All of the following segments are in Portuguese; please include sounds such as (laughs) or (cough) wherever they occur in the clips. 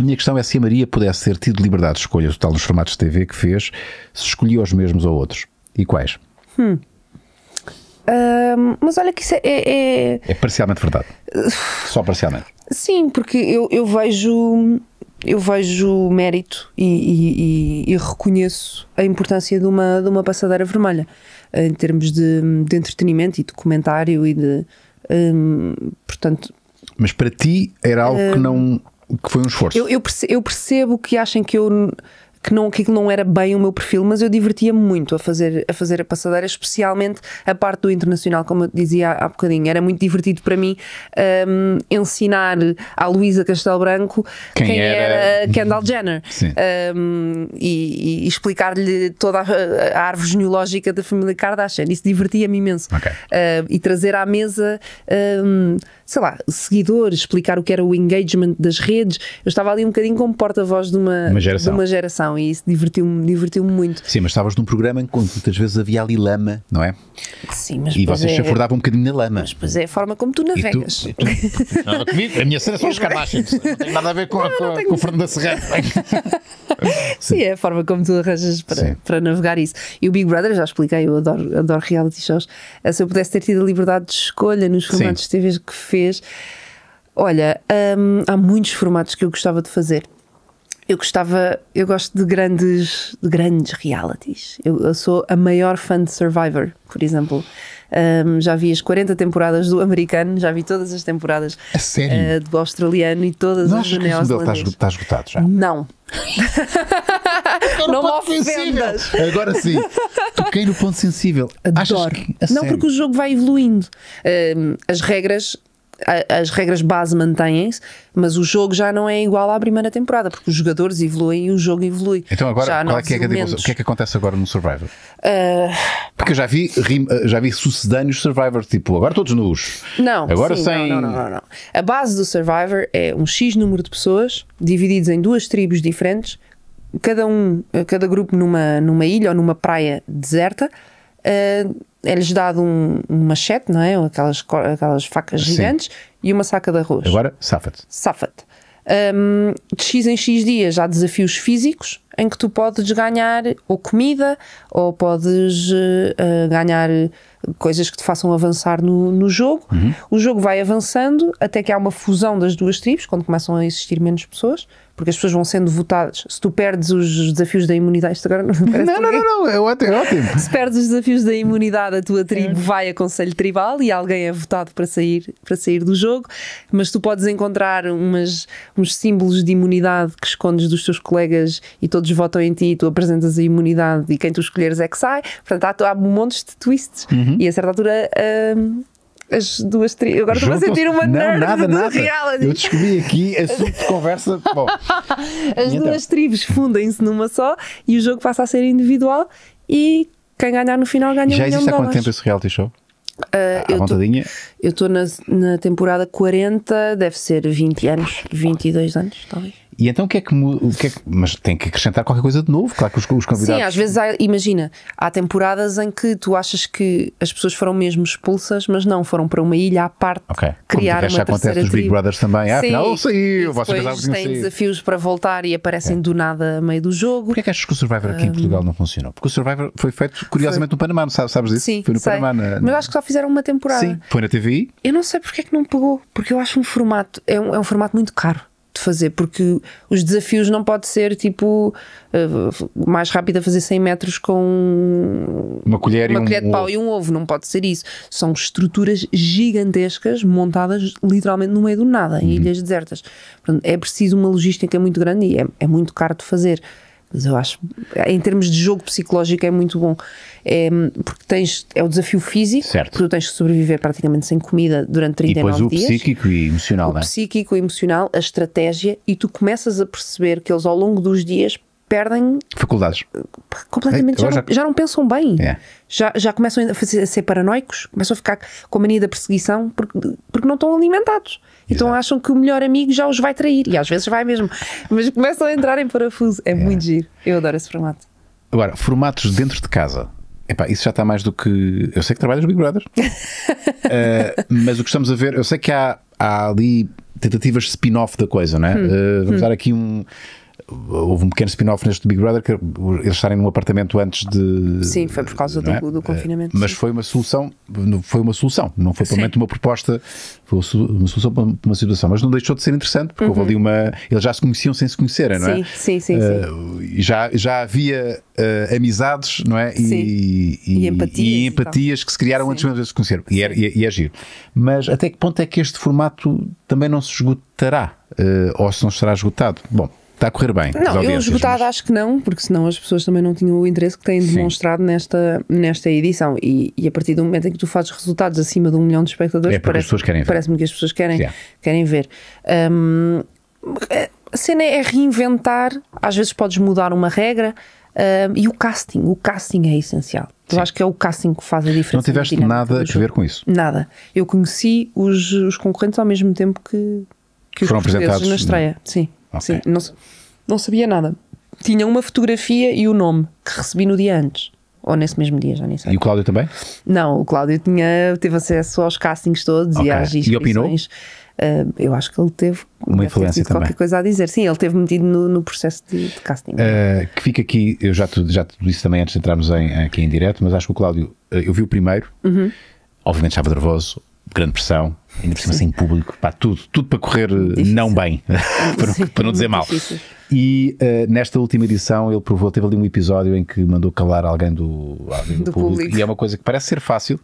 A minha questão é se a Maria pudesse ter tido liberdade de escolha total nos formatos de TV que fez, se escolhia os mesmos ou outros. E quais? Hum. mas olha que isso é, é, é... é parcialmente verdade. Só parcialmente. Sim, porque eu, eu vejo eu vejo mérito e, e, e, reconheço a importância de uma, de uma passadeira vermelha eh, em termos de, de entretenimento e documentário e de hum, portanto. Mas para ti era algo uh, que hum. não que foi um esforço. Eu, eu, percebo, percebo que achem que eu que, não, que não era bem o meu perfil, mas eu divertia-me muito a fazer, a fazer a passadeira, especialmente a parte do internacional, como eu dizia há, há bocadinho. Era muito divertido para mim um, ensinar à Luísa Castelo Branco quem, quem era... era Kendall Jenner um, e, e explicar-lhe toda a, a, árvore genealógica da família Kardashian. Isso divertia-me imenso. Okay. Uh, e trazer à mesa, um, sei lá, seguidores, explicar o que era o engagement das redes. Eu estava ali um bocadinho como porta-voz de uma, uma De uma geração televisão e isso divertiu-me divertiu muito. Sim, mas estavas num programa em que muitas vezes havia ali lama, não é? Sim, mas. E vocês é, afordavam um bocadinho na lama. Mas pois é, a forma como tu navegas. E tu, e (laughs) tu? não, a minha cena são os Kardashians, não tem nada a ver com, não, a, com, tenho... com o Fernando Serrano. Sim. (laughs) Sim, é a forma como tu arranjas para, para navegar isso. E o Big Brother, já expliquei, eu adoro, adoro reality shows. Eh, se eu pudesse ter tido a liberdade de escolha nos formatos Sim. de que fez. Olha, hum, há muitos formatos que eu gostava de fazer. Eu gostava, eu gosto de grandes, de grandes realities. Eu, eu sou a maior fã de Survivor, por exemplo. Um, já vi as 40 temporadas do americano, já vi todas as temporadas uh, do australiano e todas Não as do tá neozelandês. Está esgotado já? Não. Não me ofendas. Agora sim, toquei no ponto sensível. Adoro. Que, Não, sério? porque o jogo vai evoluindo. Um, as regras as regras base mantêm-se, mas o jogo já não é igual à primeira temporada, porque os jogadores evoluem e o jogo evolui. Então agora, qual é que é que, o que é que acontece agora no Survivor? Uh... Porque eu já vi, ah, já vi sucedâneos Survivor, tipo, agora todos nus. Não, agora sim, sem... Não não, não, não, A base do Survivor é um X número de pessoas divididos em duas tribos diferentes, cada um, cada grupo numa, numa ilha ou numa praia deserta uh, é-lhes dado um, um, machete, não é? Aquelas, aquelas facas Sim. gigantes e uma saca de arroz. Agora, safa-te. Safa-te. Um, ah, de X em X dias há desafios físicos em que tu podes ganhar ou comida ou podes uh, ganhar coisas que te façam avançar no, no jogo. Uhum. O jogo vai avançando até que há uma fusão das duas tribos, quando começam a existir menos pessoas, porque as pessoas vão sendo votadas. Se tu perdes os desafios da imunidade, isto agora não parece Não, não, não, não, é ótimo, é ótimo. (laughs) Se perdes os desafios da imunidade, a tua tribo é. vai a conselho tribal e alguém é votado para sair, para sair do jogo, mas tu podes encontrar umas, uns símbolos de imunidade que escondes dos teus colegas e todos votam em ti e tu apresentas a imunidade e quem tu escolheres é que sai. Portanto, há, há montes de twists. Uhum. Uhum. E a certa altura. Um, as duas tri... Agora estou a sentir uma não, nerd nada, nada. Assim. Eu descobri aqui assunto de conversa. (laughs) Bom, as duas então. tribos fundem-se numa só e o jogo passa a ser individual e quem ganhar no final ganha Já um existe há quanto tempo esse reality show? Uh, à eu estou na, na temporada 40, deve ser 20 anos, 22 anos, talvez e então o que, é que, o que, é que, Mas tem que acrescentar qualquer coisa de novo, claro que os, os convidados. Sim, às vezes, há, imagina, há temporadas em que tu achas que as pessoas foram mesmo expulsas, mas não, foram para uma ilha à parte okay. criar Como uma terceira acontece nos Big Brothers também, ah, Sim, afinal, saiu, vocês pensavam que desafios para voltar e aparecem okay. É. do nada a meio do jogo. Porquê é que achas que o Survivor aqui um... em Portugal não funcionou? Porque o Survivor foi feito, curiosamente, foi... no Panamá, não sabes, sabes disso? Sim, foi no sei. Panamá. Na, na... Mas acho que só fizeram uma temporada. Sim, foi na TV. Eu não sei porque é que não pegou, porque eu acho um formato, é um, é um formato muito caro de fazer, porque os desafios não pode ser tipo eh, mais rápido a fazer 100 metros com uma colher, uma e colher um de pau ovo. e um ovo, não pode ser isso. São estruturas gigantescas montadas literalmente no meio do nada, em uhum. ilhas desertas. Portanto, é preciso uma logística muito grande e é, é muito caro de fazer mas eu acho, em termos de jogo psicológico, é muito bom. É, porque tens, é o desafio físico, certo. tu tens que sobreviver praticamente sem comida durante 39 dias. E depois o dias, psíquico e emocional, o é? psíquico e emocional, a estratégia, e tu começas a perceber que eles ao longo dos dias perdem faculdades eh, completamente, já não, já não, pensam bem, é. já, já começam a, fazer, a, ser paranoicos, começam a ficar com a mania da perseguição porque, porque não estão alimentados. Então Exato. acham que o melhor amigo já os vai trair e às vezes vai mesmo, mas começam a entrar em parafuso. É, é. muito giro, eu adoro esse formato. Agora, formatos dentro de casa. Epá, isso já está mais do que. Eu sei que trabalhas Big Brother, uh, (laughs) mas o que estamos a ver, eu sei que há, há ali tentativas de spin-off da coisa, não é? Hum, uh, vamos hum. dar aqui um houve um pequeno spin-off neste Big Brother que eles estarem num apartamento antes de sim foi por causa do, é? do eh, confinamento mas sim. foi uma solução foi uma solução não foi provavelmente uma proposta foi uma solução para uma situação mas não deixou de ser interessante porque uhum. houve ali uma eles já se conheciam sem se conhecerem não sim, é sim sim uh, sim eh, já já havia uh, amizades não é e, e, e, empatias, e empatias que se criaram sim. antes mesmo de se conhecer e agir e é giro mas até que ponto é que este formato também não se esgotará uh, ou se não será esgotado bom Está a correr bem. Não, eu esgotada mas... acho que não, porque senão as pessoas também não tinham o interesse que têm demonstrado nesta, nesta edição. E, e, a partir do momento em que tu fazes resultados acima de um milhão de espectadores, é parece, parece-me que as pessoas querem, querem ver. Um, a cena é reinventar, às vezes podes mudar uma regra um, e o casting. O casting é essencial. Sim. Eu acho que é o casting que faz a diferença. Não tiveste nada a ver com isso? Nada. Eu conheci os, os concorrentes ao mesmo tempo que, que os Foram apresentados na estreia. Não. É? Sim. Okay. Sim, não, não sabia nada. Tinha uma fotografia e o nome que recebi no dia antes. Ou nesse mesmo dia, já nem sei. E o Cláudio também? Não, o Cláudio tinha, teve acesso aos castings todos okay. e às inscrições. E opinou? Uh, eu acho que ele teve uma influência também. qualquer coisa a dizer. Sim, ele teve metido no, no processo de, de casting. Uh, que fica aqui, eu já te, já te disse também antes de entrarmos em, aqui em direto, mas acho que o Cláudio, ah, eu vi o primeiro, uhum. obviamente estava nervoso, grande pressão, ainda por cima sem assim, público, pá, tudo, tudo para correr eh, difícil. não bem, (laughs) para, para, não dizer mal. E uh, nesta última edição ele provou, teve ali um episódio em que mandou calar alguém do, alguém do, do público, público, e é uma coisa que parece ser fácil.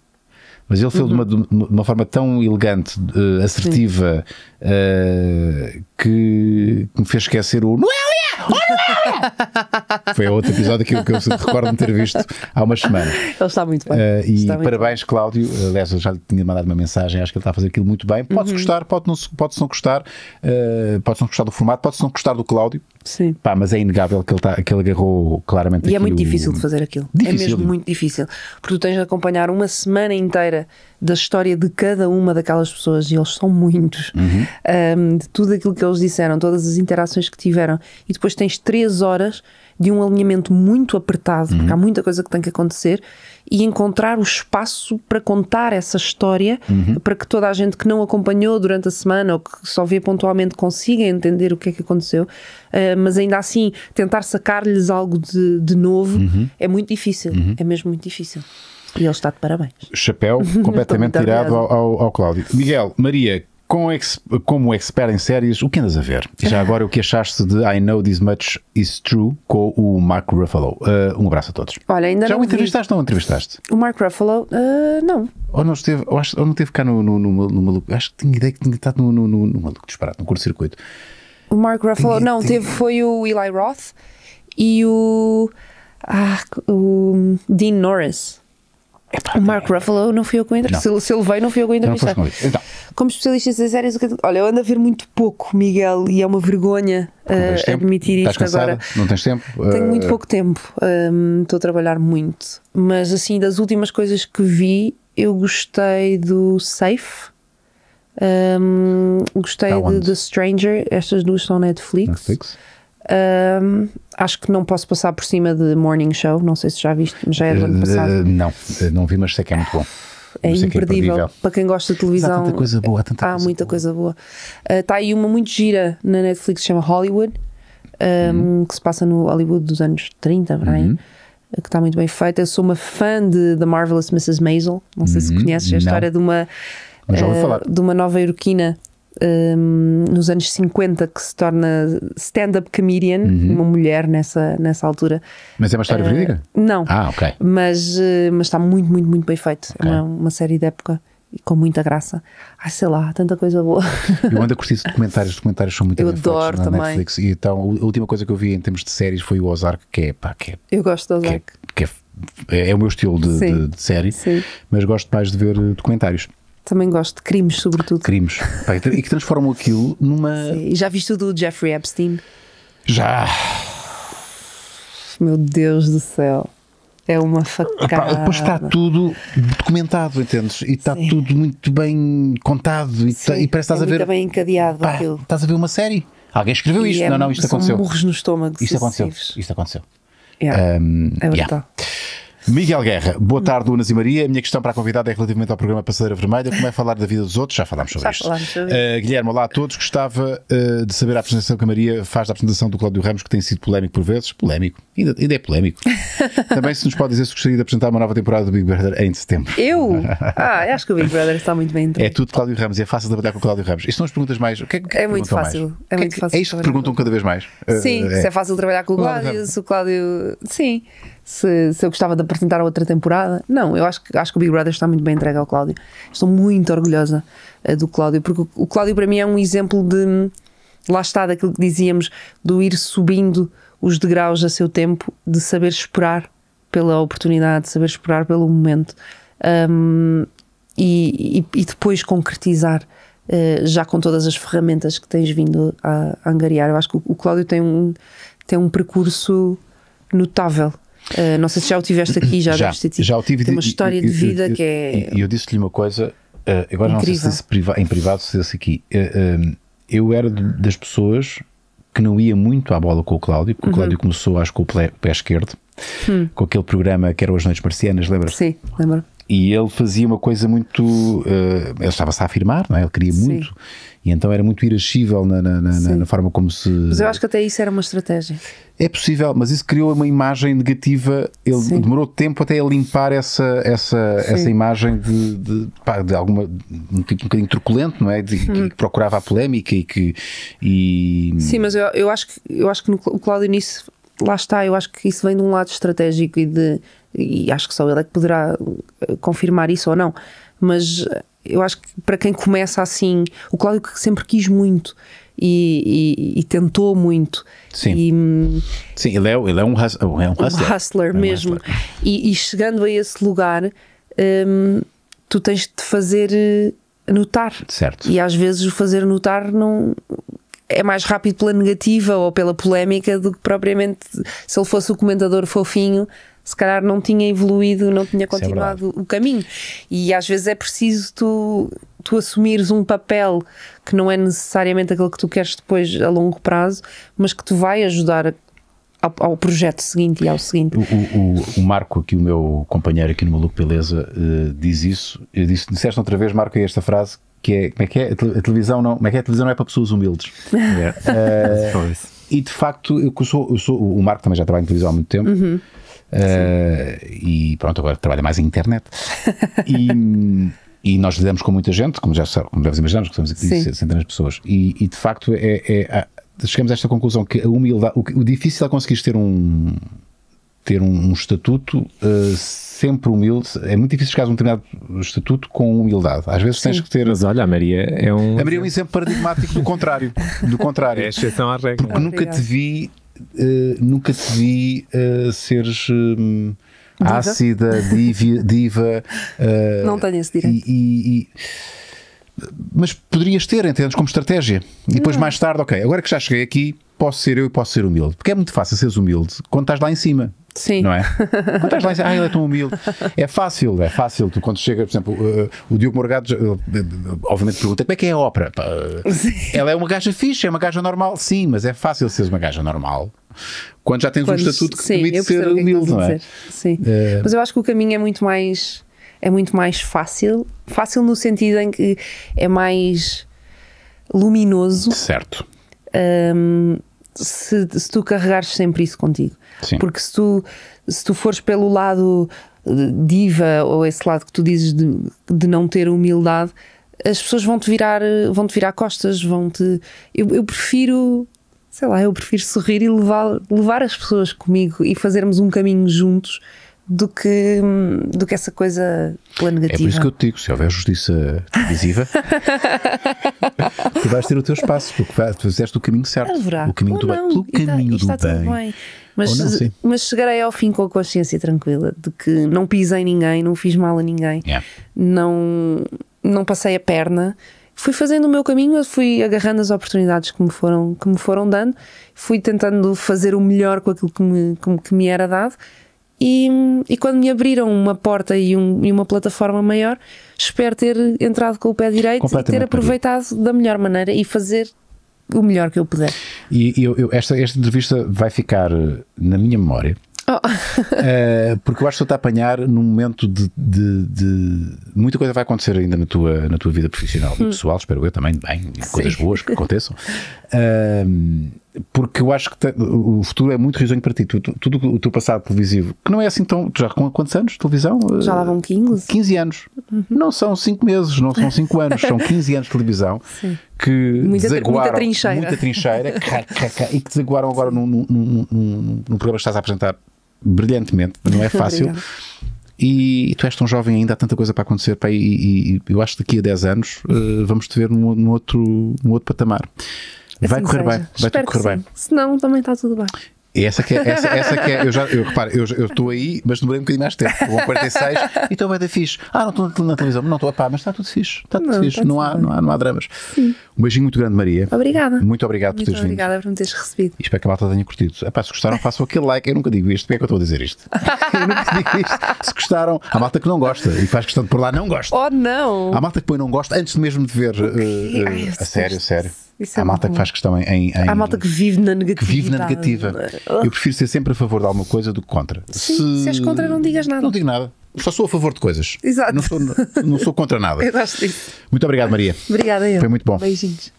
Mas ele uhum. fez de, uma, de uma forma tão elegante, uh, assertiva, uh, que, que me fez esquecer o (laughs) Foi outro episódio que eu, que eu recordo de ter visto há umas semanas. Ele está muito bem. Uh, e muito parabéns, bem. Cláudio. Aliás, eu já lhe tinha mandado uma mensagem, acho que ele está a fazer aquilo muito bem. Pode-se uhum. gostar, pode-se não, pode não gostar, uh, pode-se não gostar do formato, pode-se não gostar do Cláudio. Sim. Pá, mas é inegável que ele, tá, que ele agarrou claramente E aquilo. é muito difícil de fazer aquilo. É difícil. É mesmo muito difícil. Porque tu tens de acompanhar uma semana inteira da história de cada uma daquelas pessoas, e eles são muitos, uhum. um, de tudo aquilo que eles disseram, todas as interações que tiveram, e depois tens três horas de um alinhamento muito apertado, uhum. porque há uhum. muita coisa que tem que acontecer, e encontrar o espaço para contar essa história, uhum. para que toda a gente que não acompanhou durante a semana ou que só vê pontualmente consiga entender o que é que aconteceu, uh, mas ainda assim tentar sacar-lhes algo de, de novo uhum. é muito difícil, uhum. é mesmo muito difícil. E ele está de parabéns. Chapéu (laughs) completamente tirado ao, ao, ao Cláudio. Miguel, Maria, com ex, como expert em séries, o que andas a ver? já agora, o que achaste de I Know This Much Is True com o Mark Ruffalo? Uh, um abraço a todos. Olha, ainda já o entrevistaste ou não entrevistaste? O Mark Ruffalo, uh, não. Ou não esteve, ou, acho, ou não esteve cá no, no, no, no Maluco, acho que tinha ideia que tinha estado no, no, no, no Maluco Disparado, no curto-circuito. O Mark Ruffalo, tinha, não, tinha... teve foi o Eli Roth e o, ah, o Dean Norris. Epá, o Mark é. Ruffalo não fui eu com o entrevistei. Se, ele veio, não fui eu com o entrevistei. Então. Como especialista em séries, olha, eu ando a ver muito pouco, Miguel, e é uma vergonha uh, admitir isto cansada, agora. Não tens tempo? Tenho muito eh, pouco tempo, um, ehm, estou a trabalhar muito. Mas assim, das últimas coisas que vi, eu gostei do Safe. Um, ehm, gostei tá de The Stranger, estas duas são Netflix. Netflix. Um, acho que não posso passar por cima de Morning Show, não sei se já viste, já é do ano eh, passado. Eh, não, eh, não vi, mas sei que é muito bom. É, é imperdível. é imperdível. Para quem gosta de televisão. há tanta coisa boa, há tanta há coisa muita boa. coisa boa. Está ah, uh, aí uma muito gira na Netflix que se chama Hollywood, um, uhum. que se passa no Hollywood dos anos 30, Brian. Uhum. Ah, que está muito bem feita. Eu sou uma fã de The Marvelous Mrs. Maisel. Não sei uhum. se conheces é a história de uma, uh, de uma nova iroquina um, nos anos 50 que se torna stand-up comedian, uhum. uma mulher nessa, nessa altura. Mas é uma história uh, verídica? Não. Ah, ok. Mas, uh, mas está muito, muito, muito bem feito. É okay. É uma, uma série de época e com muita graça. Ai, sei lá, tanta coisa boa. (laughs) Eu ando a curtir documentários, os documentários são muito Eu adoro é? também. Netflix. E então, a última coisa que eu vi em termos de séries foi o Ozark, que é pá, que é. Eu gosto do Ozark. Que é, que é, é o meu estilo de, de, de série, Sim. mas gosto mais de ver eh, documentários. Também gosto de crimes, sobretudo. Crimes. e que transformam aquilo numa. Sim. E já viste tudo do Jeffrey Epstein? Já. Meu Deus do céu. É uma facada. Depois está tudo documentado, entendes? E está Sim. tudo muito bem contado e, tá, e parece que estás é a ver. Muito bem encadeado Pá, aquilo. Estás a ver uma série. Alguém escreveu e isto. É, não, não, isto aconteceu. burros no estômago. Isto aconteceu. Isto aconteceu. Yeah. Um, é verdade. Yeah. Miguel Guerra, boa tarde, Unas e Maria. A minha questão para a convidada é relativamente ao programa Passadeira Vermelha. Como é falar da vida dos outros? Já falámos sobre Já isto. Falámos sobre uh, Guilherme, olá a todos. Gostava uh, de saber a apresentação que a Maria faz da apresentação do Cláudio Ramos, que tem sido polémico por vezes. Polémico. Ainda, ainda é polémico. (laughs) Também se nos pode dizer se gostaria de apresentar uma nova temporada do Big Brother em setembro. Eu? Ah, acho que o Big Brother está muito bem. Então. É tudo Cláudio Ramos e é fácil trabalhar com o Cláudio Ramos. Isto são as perguntas mais. O que é, que é muito fácil. Mais? É, é muito fácil. É isto que perguntam cada vez mais. Eh, sim, uh, é. se é fácil trabalhar com o Cláudio, se o Cláudio. Sim se, se eu gostava de apresentar outra temporada. Não, eu acho que, acho que o Big Brother está muito bem entregue ao Cláudio. Estou muito orgulhosa uh, do Cláudio, porque o, Cláudio para mim é um exemplo de. Lá está, daquilo que dizíamos, do ir subindo os degraus a seu tempo, de saber esperar pela oportunidade, de saber esperar pelo momento. Um, e, e, e, depois concretizar uh, já com todas as ferramentas que tens vindo a, a angariar. Eu acho que o, o Cláudio tem um, tem um percurso notável Uh, não sei se já o tiveste aqui, já Já, já, já o tive. Tem uma história de vida eu, eu, que é. E eu disse-lhe uma coisa, uh, agora incrível. não sei se priva, em privado se disse aqui. Uh, ah, um, eu era das pessoas que não ia muito à bola com o Cláudio, porque uhum. o Cláudio começou, acho, com o pé esquerdo hum. com aquele programa que era As Noites Marcianas, lembra? Sim, lembro. E ele fazia uma coisa muito. Uh, ele estava-se a afirmar, não é? ele queria Sim. muito, e então era muito irascível na, na, na, na, forma como se. Mas eu acho que até isso era uma estratégia. É possível, mas isso criou uma imagem negativa. Ele Sim. demorou tempo até a limpar essa, essa, essa imagem de, de, pá, de alguma. um tipo um bocadinho truculento, não é? De, hum. Que procurava a polémica e que. E... Sim, mas eu, eu, acho que, eu acho que no, o Cláudio nisso lá está, eu acho que isso vem de um lado estratégico e de. E acho que só ele é que poderá eh, confirmar isso ou não, mas eh, eu acho que para quem começa assim, o Cláudio que sempre quis muito e, e, e tentou muito. Sim. E, hum, Sim, ele é, ele é um, hus, é um hustler. Um hustler é mesmo. Um hustler. E, chegando a esse lugar, hum, tu tens de fazer eh, notar. Certo. E às vezes o fazer notar não é mais rápido pela negativa ou pela polémica do que propriamente se ele fosse o comentador fofinho, se calhar não tinha evoluído, não tinha é continuado é o caminho. E às vezes é preciso tu, tu assumires um papel que não é necessariamente aquele que tu queres depois a longo prazo, mas que tu vai ajudar ao, ao projeto seguinte e ao seguinte. O, o, o Marco, aqui o meu companheiro aqui no Maluco Beleza, uh, diz isso. Eu disse, disseste outra vez, Marco, esta frase que é como é que é a televisão não como é que é a televisão não é para pessoas humildes uh, (laughs) e de facto eu sou, eu sou o Marco também já trabalha em televisão há muito tempo uhum. uh, e pronto agora trabalha mais em internet (laughs) e, e nós lidamos com muita gente como já como deves imaginar estamos aqui Sim. centenas de pessoas e, e de facto é, é, é, chegamos a esta conclusão que a humildade o, o difícil é conseguir ter um ter um, um estatuto uh, sempre humilde. É muito difícil chegar a um determinado estatuto com humildade. Às vezes Sim. tens que ter. Mas olha, a Maria é um. A Maria é um exemplo paradigmático do contrário. Do contrário. (laughs) É exceção à regra. Porque nunca te vi, uh, nunca te vi uh, seres. Um, diva? Ácida, (laughs) diva. diva Não tenho esse direito. e, e, e mas poderias ter, entendes, como estratégia. E depois, não. Hum. mais tarde, ok, agora que já cheguei aqui, posso ser eu e posso ser humilde. Porque é muito fácil seres humilde quando estás lá em cima. Sim. Não é? Quando estás lá e ah, ele é tão humilde. É fácil, é fácil. Tu, quando chega, por exemplo, uh, o Diogo Morgado, uh, obviamente, pergunta como é que é a ópera. Ela é uma gaja fixe, é uma gaja normal, sim, mas é fácil seres uma gaja normal quando já tens quando, um estatuto que sim, permite ser é humilde, não é? Sim. Mas eu acho que o caminho é muito mais é muito mais fácil, fácil no sentido em que é mais luminoso. Certo. Um, se, se tu carregares sempre isso contigo. Sim. Porque se tu, se tu fores pelo lado eh, diva ou esse lado que tu dizes de, de não ter humildade, as pessoas vão te virar, vão te virar costas, vão te. Eu, eu prefiro, sei lá, eu prefiro sorrir e levar, levar as pessoas comigo e fazermos um caminho juntos do que, do que essa coisa pela negativa. É por isso que eu te digo: se houver justiça televisiva, tu vais ter o teu espaço, porque fizeste o caminho certo. Haverá. É o caminho Ou do não, bem. Pelo está, caminho está do bem. bem. Mas, não, mas chegarei ao fim com a consciência tranquila de que não pisei ninguém, não fiz mal a ninguém, yeah. não, não passei a perna. Fui fazendo o meu caminho, fui agarrando as oportunidades que me foram, que me foram dando, fui tentando fazer o melhor com aquilo que me, que me era dado e, e quando me abriram uma porta e, um, e, uma plataforma maior, espero ter entrado com o pé direito e ter aproveitado da melhor maneira e fazer o melhor que eu puder. E eu, eu, esta, esta entrevista vai ficar eh, na minha memória. Oh. uh, (laughs) porque eu acho que estou a apanhar num momento de, de, de, Muita coisa vai acontecer ainda na tua, na tua vida profissional e hum. pessoal, espero eu também, bem, coisas boas que aconteçam. Uh, (laughs) porque eu acho que te, o futuro é muito risonho para ti. tudo tudo o teu passado televisivo, que não é assim tão. Tu já com quantos anos de televisão? Já lá vão 15? 15 anos. Uhum. Não são 5 meses, não são 5 anos, são 15 (laughs) anos de televisão Sim. que muita, desaguaram. Muita trincheira. Muita trincheira cá, cá, cá, e que desaguaram agora num, num, num, num, programa que estás a apresentar brilhantemente, não é fácil. E, e, tu és tão jovem ainda, há tanta coisa para acontecer, pá, e, e, eu acho que daqui a 10 anos uh, vamos te ver num, num, outro, num outro patamar vai correr seja. bem. Vai tudo correr bem. Se não, também está tudo bem. E essa que é, essa, essa que é, eu já, eu reparo, eu estou aí, mas demorei um bocadinho mais tempo. Vou 46 e estou (laughs) então é bem da fixe. Ah, não estou na televisão, não estou a pá, mas está tudo fixe. Está tudo não, fixe, não, há, não, há, não há dramas. Sim. Um beijinho muito grande, Maria. Obrigada. Muito obrigado muito por teres obrigada vindo. Obrigada por me teres recebido. E espero que a malta tenha curtido. Epá, se gostaram, façam aquele like. Eu nunca digo isto, porque é que eu estou a dizer isto? (laughs) Eu nunca digo isto. Se gostaram, há malta que não gosta e faz questão de pôr lá, não gosta. Oh, não. Há malta que põe não gosta antes mesmo de ver. Uh, uh, Ai, a sério, a sério. Isso há é malta que faz questão em, em, Há malta que vive na negativa. vive na negativa. Eu prefiro ser sempre a favor de alguma coisa do que contra. Sim, se, se és contra, não digas nada. Não digo nada. Só sou a favor de coisas. Exato. Não sou, não sou contra nada. (laughs) Eu gosto disso. Muito obrigado, Maria. Obrigada, eu. Foi muito bom. Beijinhos.